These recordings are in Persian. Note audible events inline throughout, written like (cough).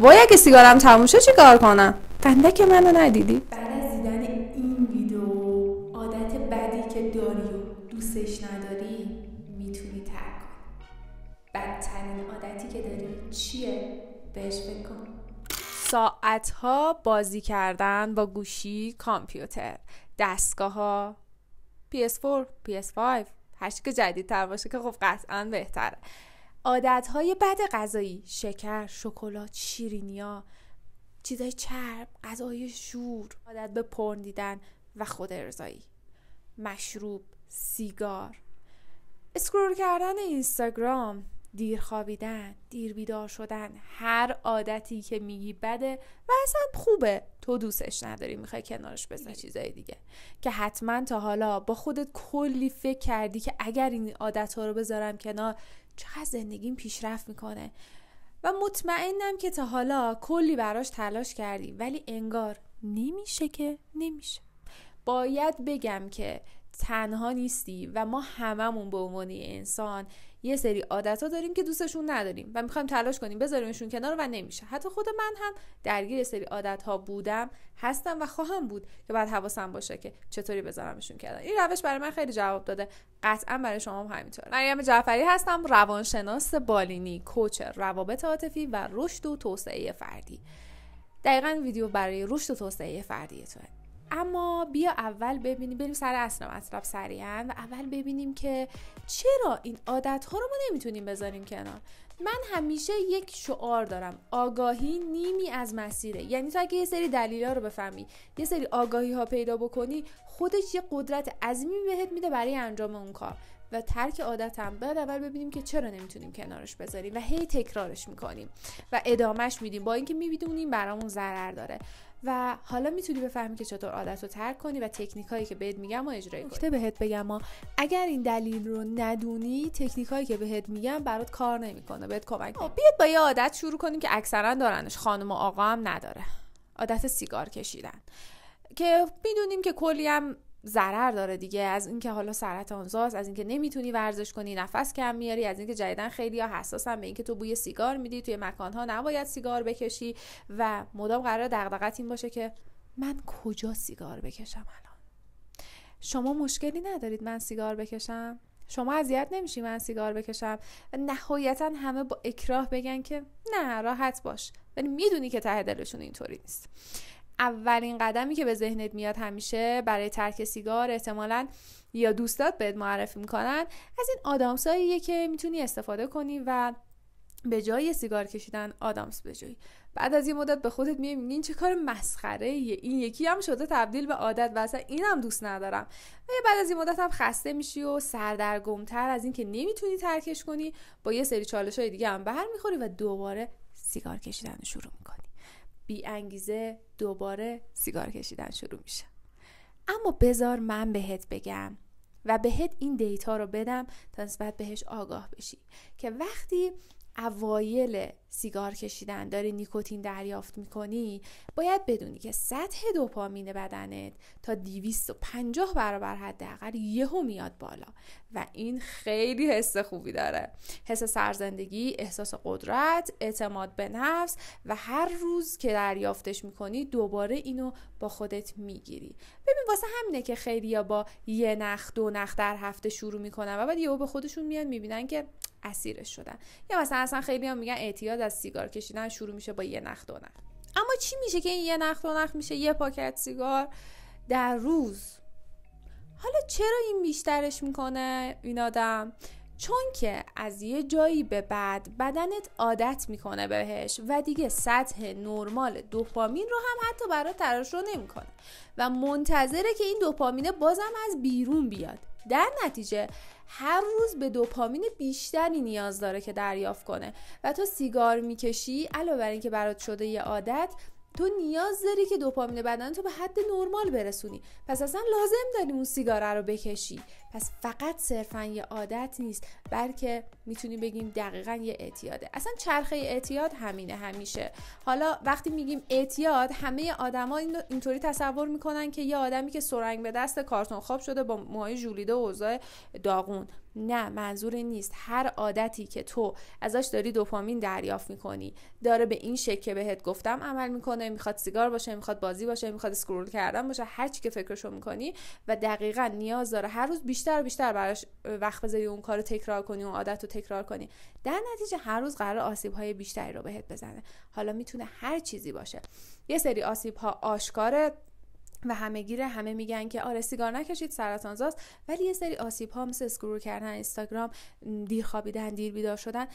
وای اگه سیگارم تموم شه چیکار کنم بنده که منو ندیدی بعد از دیدن این ویدیو عادت بدی که داری و دوستش نداری میتونی ترک کنی بدترین عادتی که داری چیه بهش بکن. ساعتها بازی کردن با گوشی کامپیوتر دستگاه ها PS4 PS5 هرچی که جدیدتر باشه که خب قطعا بهتره های بد غذایی شکر شکلات شیرینیا چیزای چرب غذای شور عادت به پرن دیدن و خود ارزایی مشروب سیگار اسکرول کردن اینستاگرام دیر خوابیدن دیر بیدار شدن هر عادتی که میگی بده و اصلا خوبه تو دوستش نداری میخوای کنارش بزن چیزای دیگه که حتما تا حالا با خودت کلی فکر کردی که اگر این عادت ها رو بذارم کنار چقدر زندگیم پیشرفت میکنه و مطمئنم که تا حالا کلی براش تلاش کردی ولی انگار نمیشه که نمیشه باید بگم که تنها نیستی و ما هممون به عنوان انسان یه سری عادت ها داریم که دوستشون نداریم و میخوایم تلاش کنیم بذاریمشون کنار و نمیشه حتی خود من هم درگیر یه سری عادت ها بودم هستم و خواهم بود که بعد حواسم باشه که چطوری بذارمشون کنار این روش برای من خیلی جواب داده قطعا برای شما هم همینطوره مریم جعفری هستم روانشناس بالینی کوچ روابط عاطفی و رشد و توسعه فردی دقیقا ویدیو برای رشد و توسعه فردی اما بیا اول ببینیم بریم سر اصل مطلب سریعا و اول ببینیم که چرا این عادت ها رو ما نمیتونیم بذاریم کنار من همیشه یک شعار دارم آگاهی نیمی از مسیره یعنی تو اگه یه سری دلیل ها رو بفهمی یه سری آگاهی ها پیدا بکنی خودش یه قدرت عظیمی بهت میده برای انجام اون کار و ترک عادت هم بعد اول ببینیم که چرا نمیتونیم کنارش بذاریم و هی تکرارش میکنیم و ادامهش میدیم با اینکه میبینیم برامون ضرر داره و حالا میتونی بفهمی که چطور عادت رو ترک کنی و تکنیک هایی که بهت میگم و اجرا کنی بهت بگم ما اگر این دلیل رو ندونی تکنیک هایی که بهت میگم برات کار نمیکنه بهت کمک خب، بیاد با یه عادت شروع کنیم که اکثرا دارنش خانم و آقا هم نداره عادت سیگار کشیدن که میدونیم که کلی هم ضرر داره دیگه از اینکه حالا سرطان زاست از اینکه نمیتونی ورزش کنی نفس کم میاری از اینکه جدیدا خیلی ها حساسن به اینکه تو بوی سیگار میدی توی مکانها نباید سیگار بکشی و مدام قرار دقدقت این باشه که من کجا سیگار بکشم الان شما مشکلی ندارید من سیگار بکشم شما اذیت نمیشی من سیگار بکشم و نهایتا همه با اکراه بگن که نه راحت باش ولی میدونی که ته دلشون اینطوری نیست اولین قدمی که به ذهنت میاد همیشه برای ترک سیگار احتمالا یا دوستات بهت معرفی میکنن از این آدامساییه که میتونی استفاده کنی و به جای سیگار کشیدن آدامس بجوی بعد از یه مدت به خودت میای میگی این چه کار مسخره ایه این یکی هم شده تبدیل به عادت و اصلا اینم دوست ندارم و بعد از یه مدت هم خسته میشی و سردرگمتر از اینکه نمیتونی ترکش کنی با یه سری چالش های دیگه هم هر و دوباره سیگار کشیدن شروع میکنی بی انگیزه دوباره سیگار کشیدن شروع میشه اما بذار من بهت بگم و بهت این دیتا رو بدم تا نسبت بهش آگاه بشی که وقتی اوایل سیگار کشیدن داری نیکوتین دریافت میکنی باید بدونی که سطح دوپامین بدنت تا 250 برابر حداقل یهو میاد بالا و این خیلی حس خوبی داره حس سرزندگی احساس قدرت اعتماد به نفس و هر روز که دریافتش میکنی دوباره اینو با خودت میگیری ببین واسه همینه که یا با یه نخ دو نخ در هفته شروع میکنن و بعد یهو به خودشون میان میبینن که اسیرش شدن یا مثلا اصلا خیلی هم میگن اعتیاد از سیگار کشیدن شروع میشه با یه نخ دو نخ اما چی میشه که این یه نخ دو نخ میشه یه پاکت سیگار در روز حالا چرا این بیشترش میکنه این آدم چون که از یه جایی به بعد بدنت عادت میکنه بهش و دیگه سطح نرمال دوپامین رو هم حتی برای تراش رو نمیکنه و منتظره که این دوپامینه بازم از بیرون بیاد در نتیجه هر روز به دوپامین بیشتری نیاز داره که دریافت کنه و تو سیگار میکشی علاوه بر اینکه برات شده یه عادت تو نیاز داری که دوپامین بدن تو به حد نرمال برسونی پس اصلا لازم داری اون سیگاره رو بکشی پس فقط صرفا یه عادت نیست بلکه میتونیم بگیم دقیقا یه اعتیاده اصلا چرخه اعتیاد همینه همیشه حالا وقتی میگیم اعتیاد همه آدما اینطوری تصور میکنن که یه آدمی که سرنگ به دست کارتون خواب شده با موهای ژولیده و اوضاع داغون نه منظور نیست هر عادتی که تو ازش داری دوپامین دریافت میکنی داره به این شکل که بهت گفتم عمل میکنه میخواد سیگار باشه میخواد بازی باشه میخواد اسکرول کردن باشه هر که فکرشو میکنی و دقیقا نیاز داره هر روز بیشتر بیشتر براش وقت بذاری اون رو تکرار کنی اون عادت رو تکرار کنی در نتیجه هر روز قرار آسیب های بیشتری رو بهت بزنه حالا میتونه هر چیزی باشه یه سری آسیب ها آشکاره و همه گیره همه میگن که آره سیگار نکشید سرطان زاست ولی یه سری آسیب ها مثل اسکرول کردن اینستاگرام دیر خوابیدن دیر بیدار شدن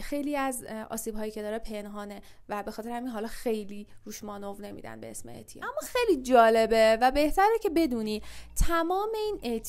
خیلی از آسیب هایی که داره پنهانه و به خاطر همین حالا خیلی روش مانو نمیدن به اسم اعتیاد اما خیلی جالبه و بهتره که بدونی تمام این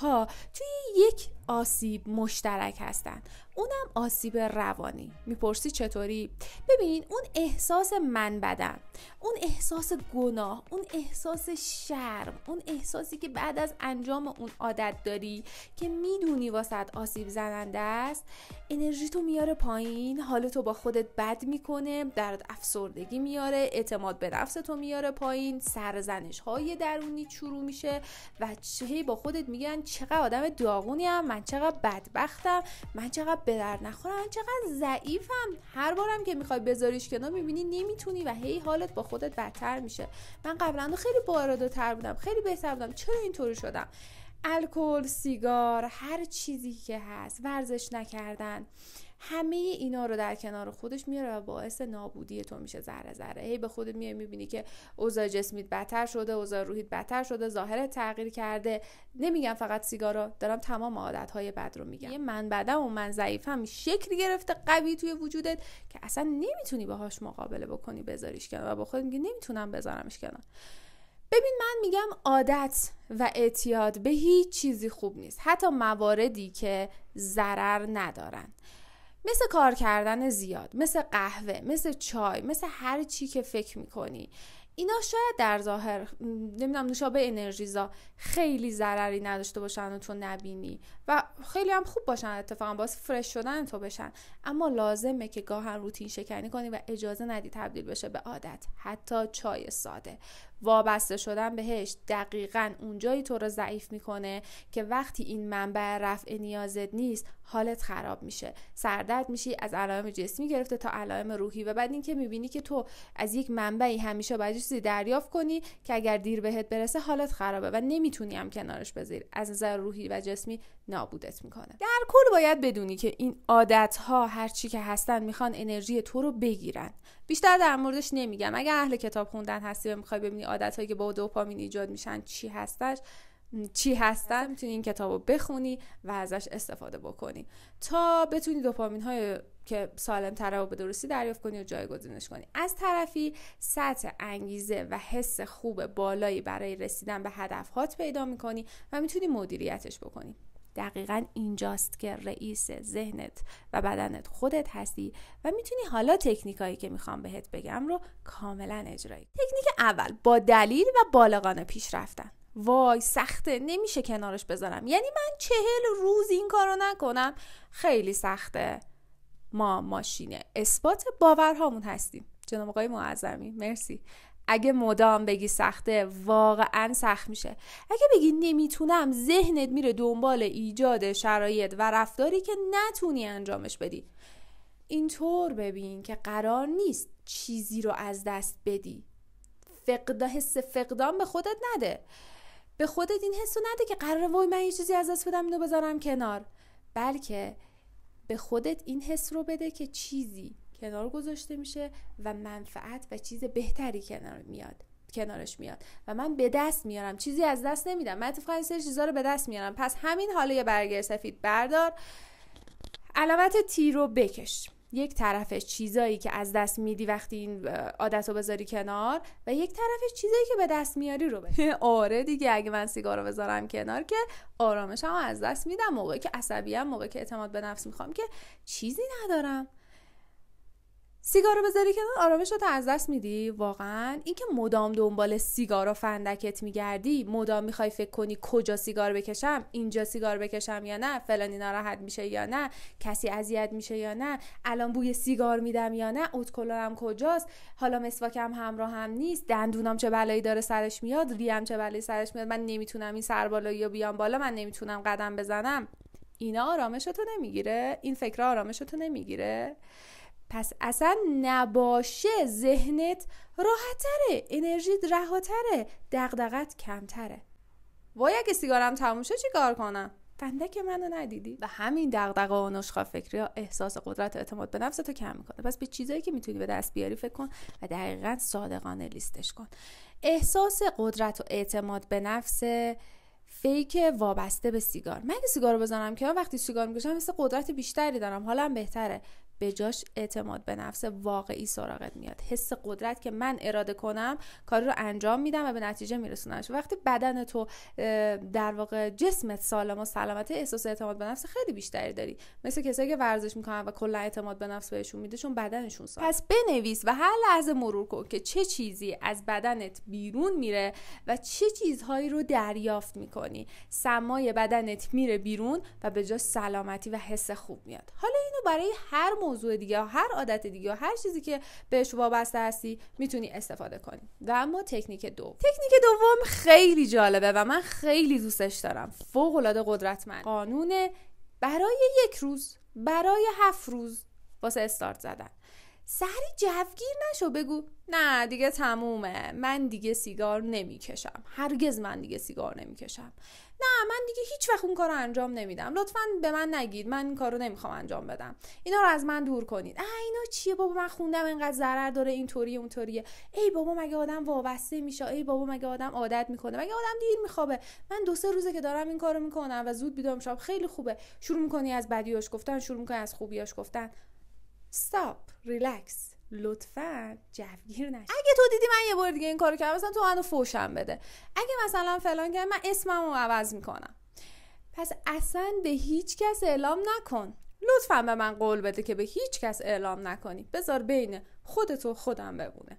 ها توی یک آسیب مشترک هستن اونم آسیب روانی میپرسی چطوری ببین اون احساس من بدم اون احساس گناه اون احساس شرم اون احساسی که بعد از انجام اون عادت داری که میدونی واسط آسیب زننده است انرژی تو میاره پایین حال تو با خودت بد میکنه درد افسردگی میاره اعتماد به نفس تو میاره پایین سرزنش های درونی شروع میشه و چه با خودت میگن چقدر آدم داغونی من چقدر بدبختم من چقدر به نخورم من چقدر ضعیفم هر بارم که میخوای بذاریش کنار میبینی نمیتونی و هی حالت با خودت بدتر میشه من قبلا خیلی بارادتر بودم خیلی بهتر بودم چرا اینطوری شدم الکل، سیگار، هر چیزی که هست، ورزش نکردن، همه اینا رو در کنار خودش میاره و باعث نابودی تو میشه ذره ذره هی به خودت میای میبینی که اوضاع جسمیت بدتر شده اوضاع روحیت بدتر شده ظاهرت تغییر کرده نمیگم فقط رو دارم تمام عادت های بد رو میگم یه من بدم و من ضعیفم شکلی گرفته قوی توی وجودت که اصلا نمیتونی باهاش مقابله بکنی بذاریش کنار و با خودت میگی نمیتونم بذارمش کنار ببین من میگم عادت و اعتیاد به هیچ چیزی خوب نیست حتی مواردی که ضرر ندارن مثل کار کردن زیاد مثل قهوه مثل چای مثل هر چی که فکر میکنی اینا شاید در ظاهر نمیدونم نوشابه انرژیزا خیلی ضرری نداشته باشن و تو نبینی و خیلی هم خوب باشن اتفاقا باز فرش شدن تو بشن اما لازمه که گاهن روتین شکنی کنی و اجازه ندی تبدیل بشه به عادت حتی چای ساده وابسته شدن بهش دقیقا اونجایی تو رو ضعیف میکنه که وقتی این منبع رفع نیازت نیست حالت خراب میشه سردرد میشی از علائم جسمی گرفته تا علائم روحی و بعد اینکه میبینی که تو از یک منبعی همیشه باید چیزی دریافت کنی که اگر دیر بهت برسه حالت خرابه و نمیتونی هم کنارش بذاری از نظر روحی و جسمی نابودت میکنه در کل باید بدونی که این عادت ها هر چی که هستن میخوان انرژی تو رو بگیرن بیشتر در موردش نمیگم اگر اهل کتاب خوندن هستی و میخوای ببینی هایی که با دوپامین ایجاد میشن چی هستش چی هستن میتونی این کتاب رو بخونی و ازش استفاده بکنی تا بتونی دوپامین های که سالم تر و به درستی دریافت کنی و جایگزینش کنی از طرفی سطح انگیزه و حس خوب بالایی برای رسیدن به هدف هات پیدا میکنی و میتونی مدیریتش بکنی دقیقا اینجاست که رئیس ذهنت و بدنت خودت هستی و میتونی حالا تکنیکایی که میخوام بهت بگم رو کاملا اجرایی تکنیک اول با دلیل و بالغانه پیش رفتن وای سخته نمیشه کنارش بذارم یعنی من چهل روز این کارو نکنم خیلی سخته ما ماشینه. اثبات باورهامون هستیم جناب آقای معظمی مرسی اگه مدام بگی سخته واقعا سخت میشه اگه بگی نمیتونم ذهنت میره دنبال ایجاد شرایط و رفتاری که نتونی انجامش بدی اینطور ببین که قرار نیست چیزی رو از دست بدی فقد حس فقدان به خودت نده به خودت این حس رو نده که قراره وای من یه چیزی از دست بدم رو بذارم کنار بلکه به خودت این حس رو بده که چیزی کنار گذاشته میشه و منفعت و چیز بهتری کنار میاد کنارش میاد و من به دست میارم چیزی از دست نمیدم من اتفاقا این سری چیزا رو به دست میارم پس همین حالا یه برگر سفید بردار علامت تی رو بکش یک طرفش چیزایی که از دست میدی وقتی این عادت رو بذاری کنار و یک طرفش چیزایی که به دست میاری رو بکش (laughs) آره دیگه اگه من سیگار رو بذارم کنار که آرامشم از دست میدم موقعی که عصبیم موقعی که اعتماد به نفس میخوام که چیزی ندارم سیگارو بذاری کنار رو از دست میدی واقعا اینکه مدام دنبال سیگار و فندکت میگردی مدام میخوای فکر کنی کجا سیگار بکشم اینجا سیگار بکشم یا نه فلانی ناراحت میشه یا نه کسی اذیت میشه یا نه الان بوی سیگار میدم یا نه اتکلرم کجاست حالا مسواکم همراه هم نیست دندونم چه بلایی داره سرش میاد ریم چه بلایی سرش میاد من نمیتونم این سربالایی یا بیام بالا من نمیتونم قدم بزنم اینا تو نمیگیره این فکر آرامشتو نمیگیره پس اصلا نباشه ذهنت راحتتره انرژیت رهاتره دقدقت کمتره وای اگه سیگارم تموم شه کار کنم فنده که منو ندیدی و همین دغدغه و نشخا فکری ها احساس قدرت و اعتماد به نفس تو کم میکنه پس به چیزایی که میتونی به دست بیاری فکر کن و دقیقا صادقانه لیستش کن احساس قدرت و اعتماد به نفس فیک وابسته به سیگار من اگه سیگار بزنم که وقتی سیگار میکشم مثل قدرت بیشتری دارم حالم بهتره به جاش اعتماد به نفس واقعی سراغت میاد حس قدرت که من اراده کنم کاری رو انجام میدم و به نتیجه میرسونم وقتی بدن تو در واقع جسمت سالم و سلامت احساس اعتماد به نفس خیلی بیشتری داری مثل کسایی که ورزش میکنن و کلا اعتماد به نفس بهشون میده چون بدنشون سالم پس بنویس و هر لحظه مرور کن که چه چیزی از بدنت بیرون میره و چه چیزهایی رو دریافت میکنی سمای بدنت میره بیرون و به جاش سلامتی و حس خوب میاد حالا اینو برای هر موضوع دیگه هر عادت دیگه هر چیزی که بهش وابسته هستی میتونی استفاده کنی و اما تکنیک دوم تکنیک دوم خیلی جالبه و من خیلی دوستش دارم فوق العاده قدرتمند قانون برای یک روز برای هفت روز واسه استارت زدن سری جوگیر نشو بگو نه دیگه تمومه من دیگه سیگار نمیکشم هرگز من دیگه سیگار نمیکشم نه من دیگه هیچ وقت اون کار انجام نمیدم لطفا به من نگید من این کارو نمیخوام انجام بدم اینا رو از من دور کنید اه اینا چیه بابا من خوندم اینقدر ضرر داره اینطوری اونطوریه ای بابا مگه آدم وابسته میشه ای بابا مگه آدم عادت میکنه مگه آدم دیر میخوابه من دو سه روزه که دارم این کارو میکنم و زود بیدار شب خیلی خوبه شروع میکنی از بدیاش گفتن شروع میکنی از خوبیاش گفتن stop relax لطفا جوگیر نشو اگه تو دیدی من یه بار دیگه این کارو کردم مثلا تو منو فوشم بده اگه مثلا فلان کردم من اسممو عوض میکنم پس اصلا به هیچ کس اعلام نکن لطفا به من قول بده که به هیچ کس اعلام نکنی بذار بین خودت و خودم بمونه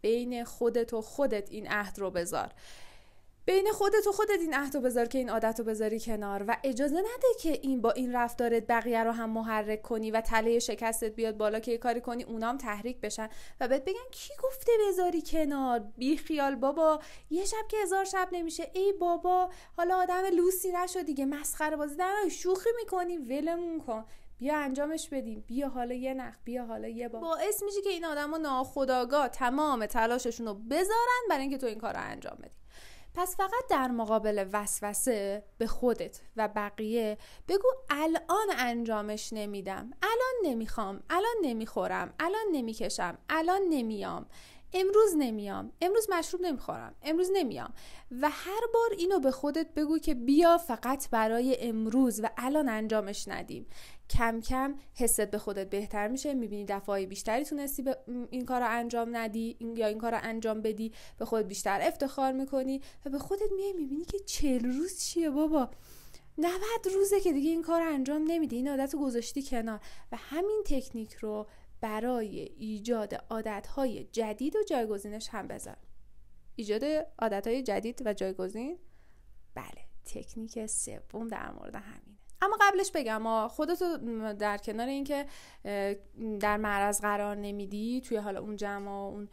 بین خودت و خودت این عهد رو بذار بین خودت و خودت این عهدو بذار که این عادت بذاری کنار و اجازه نده که این با این رفتارت بقیه رو هم محرک کنی و تله شکستت بیاد بالا که یه کاری کنی اونام تحریک بشن و بهت بگن کی گفته بذاری کنار بی خیال بابا یه شب که هزار شب نمیشه ای بابا حالا آدم لوسی نشو دیگه مسخره بازی نه شوخی میکنی ولمون کن بیا انجامش بدیم بیا حالا یه نخ بیا حالا یه با باعث میشه که این آدما ناخداگاه تمام تلاششون رو بذارن برای اینکه تو این کار انجام بدی پس فقط در مقابل وسوسه به خودت و بقیه بگو الان انجامش نمیدم الان نمیخوام الان نمیخورم الان نمیکشم الان نمیام امروز نمیام امروز مشروب نمیخورم امروز نمیام و هر بار اینو به خودت بگو که بیا فقط برای امروز و الان انجامش ندیم کم کم حست به خودت بهتر میشه میبینی دفعه بیشتری تونستی به این کار رو انجام ندی یا این کار رو انجام بدی به خودت بیشتر افتخار میکنی و به خودت میای میبینی که چل روز چیه بابا 90 روزه که دیگه این کار رو انجام نمیدی این عادت گذاشتی کنار و همین تکنیک رو برای ایجاد عادتهای جدید و جایگزینش هم بذار ایجاد عادتهای جدید و جایگزین بله تکنیک سوم در مورد همینه اما قبلش بگم ما خودتو در کنار اینکه در معرض قرار نمیدی توی حالا اون جمع و اون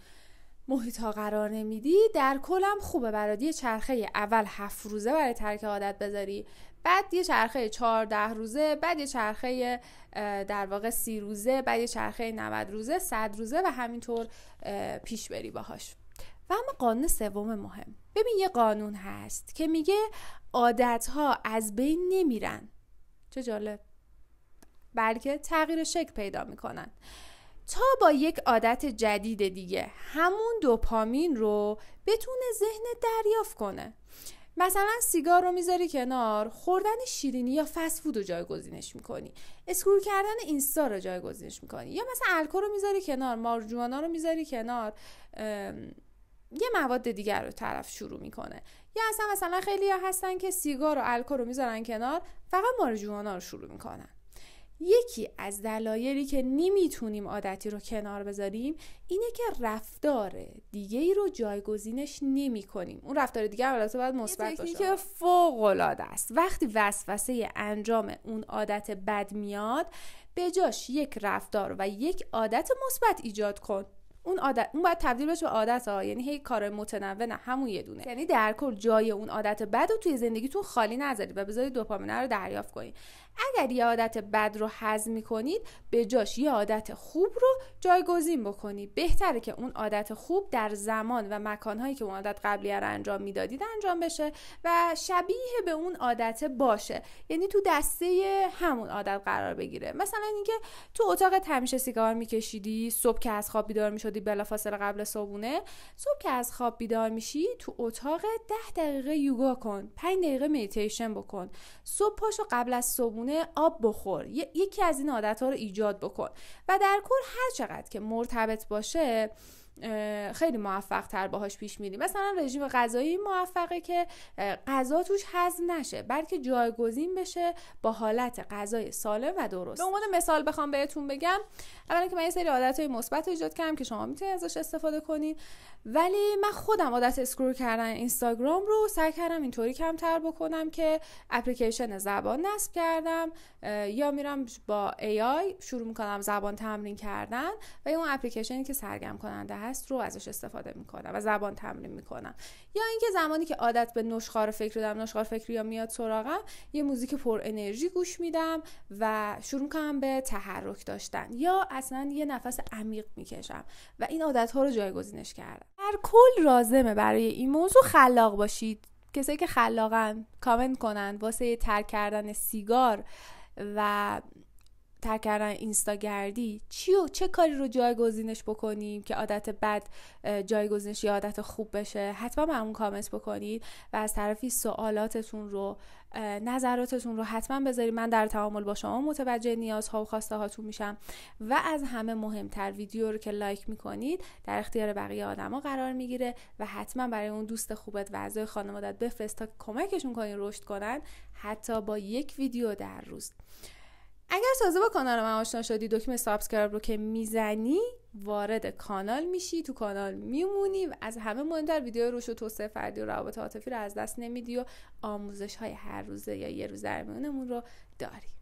محیط ها قرار نمیدی در کلم خوبه برادی چرخه اول هفت روزه برای ترک عادت بذاری بعد یه چرخه 14 روزه بعد یه چرخه در واقع سی روزه بعد یه چرخه 90 روزه 100 روزه و همینطور پیش بری باهاش و اما قانون سوم مهم ببین یه قانون هست که میگه عادت ها از بین نمیرن چه جالب بلکه تغییر شکل پیدا میکنن تا با یک عادت جدید دیگه همون دوپامین رو بتونه ذهن دریافت کنه مثلا سیگار رو میذاری کنار خوردن شیرینی یا فست فود رو جایگزینش میکنی اسکرول کردن اینستا رو جایگزینش میکنی یا مثلا الکل رو میذاری کنار مارجوانا رو میذاری کنار یه مواد دیگر رو طرف شروع میکنه یا اصلا مثلا خیلی هستن که سیگار و الکل رو میذارن کنار فقط مارجوانا رو شروع میکنن یکی از دلایلی که نمیتونیم عادتی رو کنار بذاریم اینه که رفتار دیگه ای رو جایگزینش نمی کنیم اون رفتار دیگه البته باید مثبت باشه که فوق العاده است وقتی وسوسه انجام اون عادت بد میاد به جاش یک رفتار و یک عادت مثبت ایجاد کن اون عادت اون باید تبدیل بشه به عادت ها یعنی هی کار متنوع نه همون یه دونه یعنی در کل جای اون عادت بد رو توی زندگیتون خالی نذارید و بذارید دوپامین رو دریافت کنید اگر یه عادت بد رو حذف میکنید به جاش یه عادت خوب رو جایگزین بکنید بهتره که اون عادت خوب در زمان و مکانهایی که اون عادت قبلی رو انجام میدادید انجام بشه و شبیه به اون عادت باشه یعنی تو دسته همون عادت قرار بگیره مثلا اینکه تو اتاق تمیشه سیگار میکشیدی صبح که از خواب بیدار میشدی بلافاصله قبل صبحونه صبح که از خواب بیدار میشی تو اتاق ده دقیقه یوگا کن 5 دقیقه میتیشن بکن صبح پاشو قبل از صبحونه آب بخور یکی از این عادت ها رو ایجاد بکن و در کل هر چقدر که مرتبط باشه خیلی موفق تر باهاش پیش میریم مثلا رژیم غذایی موفقه که غذا توش هضم نشه بلکه جایگزین بشه با حالت غذای سالم و درست به عنوان مثال بخوام بهتون بگم اولا که من یه سری عادت های مثبت ایجاد کردم که شما میتونید ازش استفاده کنید ولی من خودم عادت اسکرول کردن اینستاگرام رو سعی کردم اینطوری کمتر بکنم که اپلیکیشن زبان نصب کردم یا میرم با AI شروع میکنم زبان تمرین کردن و اون اپلیکیشنی که سرگرم کننده هست رو ازش استفاده میکنم و زبان تمرین میکنم یا اینکه زمانی که عادت به نشخار فکر دارم نشخار فکری یا میاد سراغم یه موزیک پر انرژی گوش میدم و شروع میکنم به تحرک داشتن یا اصلا یه نفس عمیق میکشم و این عادت ها رو جایگزینش کردم در کل رازمه برای این موضوع خلاق باشید کسایی که خلاقن کامنت کنن واسه ترک کردن سیگار و تر کردن اینستاگردی چی چه کاری رو جایگزینش بکنیم که عادت بد جایگزینش یا عادت خوب بشه حتما برامون کامنت بکنید و از طرفی سوالاتتون رو نظراتتون رو حتما بذارید من در تعامل با شما متوجه نیازها و خواسته هاتون میشم و از همه مهمتر ویدیو رو که لایک میکنید در اختیار بقیه آدما قرار میگیره و حتما برای اون دوست خوبت و اعضای خانوادت بفرست تا کمکشون کنی رشد کنن حتی با یک ویدیو در روز اگر تازه با کانال من آشنا شدی دکمه سابسکرایب رو که میزنی وارد کانال میشی تو کانال میمونی و از همه مهمتر ویدیو روش و توسعه فردی و روابط عاطفی رو از دست نمیدی و آموزش های هر روزه یا یه روز میونمون رو داری